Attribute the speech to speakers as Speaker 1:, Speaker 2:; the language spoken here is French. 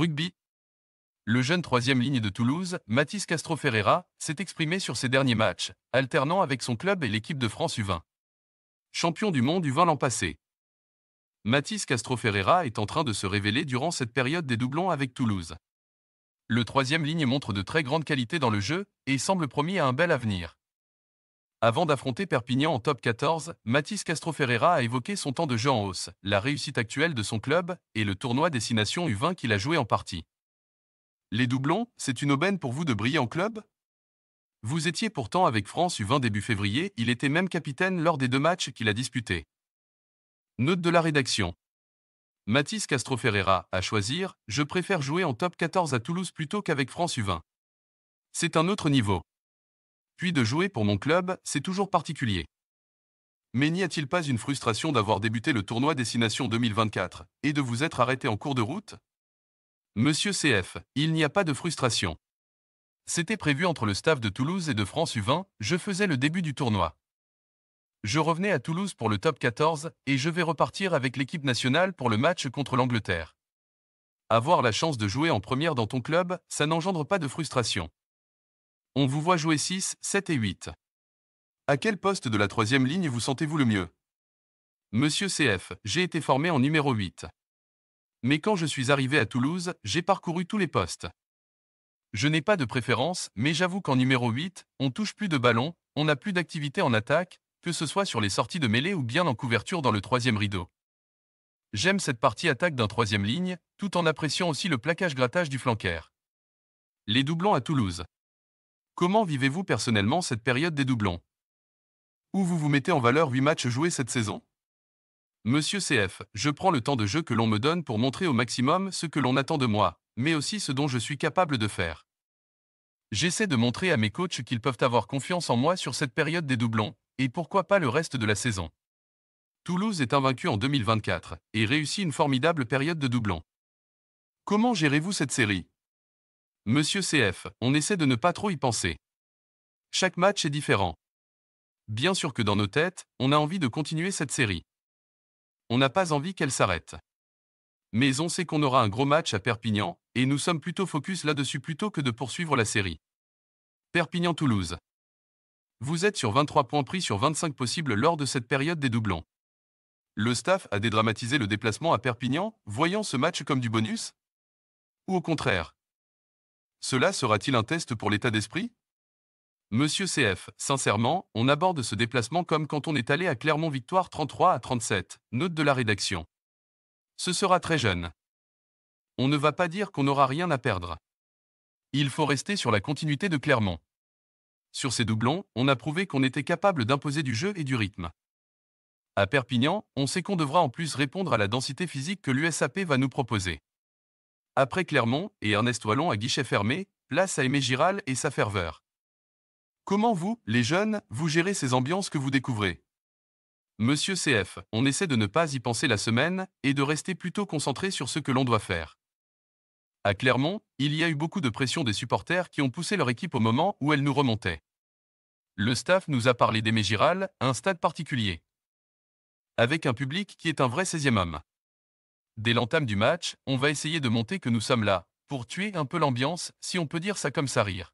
Speaker 1: Rugby. Le jeune troisième ligne de Toulouse, Mathis Castro Ferreira, s'est exprimé sur ses derniers matchs, alternant avec son club et l'équipe de France U20. Champion du monde U20 l'an passé. Mathis Castro Ferreira est en train de se révéler durant cette période des doublons avec Toulouse. Le troisième ligne montre de très grandes qualités dans le jeu et semble promis à un bel avenir. Avant d'affronter Perpignan en top 14, Mathis Castro-Ferreira a évoqué son temps de jeu en hausse, la réussite actuelle de son club et le tournoi Destination U20 qu'il a joué en partie. Les doublons, c'est une aubaine pour vous de briller en club Vous étiez pourtant avec France U20 début février, il était même capitaine lors des deux matchs qu'il a disputés. Note de la rédaction. Mathis Castro-Ferreira, à choisir, je préfère jouer en top 14 à Toulouse plutôt qu'avec France U20. C'est un autre niveau. Puis de jouer pour mon club, c'est toujours particulier. Mais n'y a-t-il pas une frustration d'avoir débuté le tournoi Destination 2024 et de vous être arrêté en cours de route Monsieur CF, il n'y a pas de frustration. C'était prévu entre le staff de Toulouse et de France U20, je faisais le début du tournoi. Je revenais à Toulouse pour le top 14 et je vais repartir avec l'équipe nationale pour le match contre l'Angleterre. Avoir la chance de jouer en première dans ton club, ça n'engendre pas de frustration. On vous voit jouer 6, 7 et 8. À quel poste de la troisième ligne vous sentez-vous le mieux Monsieur CF, j'ai été formé en numéro 8. Mais quand je suis arrivé à Toulouse, j'ai parcouru tous les postes. Je n'ai pas de préférence, mais j'avoue qu'en numéro 8, on touche plus de ballon, on n'a plus d'activité en attaque, que ce soit sur les sorties de mêlée ou bien en couverture dans le troisième rideau. J'aime cette partie attaque d'un troisième ligne, tout en appréciant aussi le plaquage-grattage du flanquer. Les doublons à Toulouse. Comment vivez-vous personnellement cette période des doublons Où vous vous mettez en valeur 8 matchs joués cette saison Monsieur CF, je prends le temps de jeu que l'on me donne pour montrer au maximum ce que l'on attend de moi, mais aussi ce dont je suis capable de faire. J'essaie de montrer à mes coachs qu'ils peuvent avoir confiance en moi sur cette période des doublons, et pourquoi pas le reste de la saison. Toulouse est invaincu en 2024 et réussit une formidable période de doublons. Comment gérez-vous cette série Monsieur CF, on essaie de ne pas trop y penser. Chaque match est différent. Bien sûr que dans nos têtes, on a envie de continuer cette série. On n'a pas envie qu'elle s'arrête. Mais on sait qu'on aura un gros match à Perpignan, et nous sommes plutôt focus là-dessus plutôt que de poursuivre la série. Perpignan-Toulouse. Vous êtes sur 23 points pris sur 25 possibles lors de cette période des doublons. Le staff a dédramatisé le déplacement à Perpignan, voyant ce match comme du bonus Ou au contraire, cela sera-t-il un test pour l'état d'esprit Monsieur CF, sincèrement, on aborde ce déplacement comme quand on est allé à Clermont Victoire 33 à 37, note de la rédaction. Ce sera très jeune. On ne va pas dire qu'on n'aura rien à perdre. Il faut rester sur la continuité de Clermont. Sur ces doublons, on a prouvé qu'on était capable d'imposer du jeu et du rythme. À Perpignan, on sait qu'on devra en plus répondre à la densité physique que l'USAP va nous proposer. Après Clermont et Ernest Wallon à guichet fermé, place à Aimé Giral et sa ferveur. Comment vous, les jeunes, vous gérez ces ambiances que vous découvrez Monsieur CF, on essaie de ne pas y penser la semaine et de rester plutôt concentré sur ce que l'on doit faire. À Clermont, il y a eu beaucoup de pression des supporters qui ont poussé leur équipe au moment où elle nous remontait. Le staff nous a parlé d'Aimé Giral, un stade particulier. Avec un public qui est un vrai 16e homme. Dès l'entame du match, on va essayer de monter que nous sommes là, pour tuer un peu l'ambiance, si on peut dire ça comme ça rire.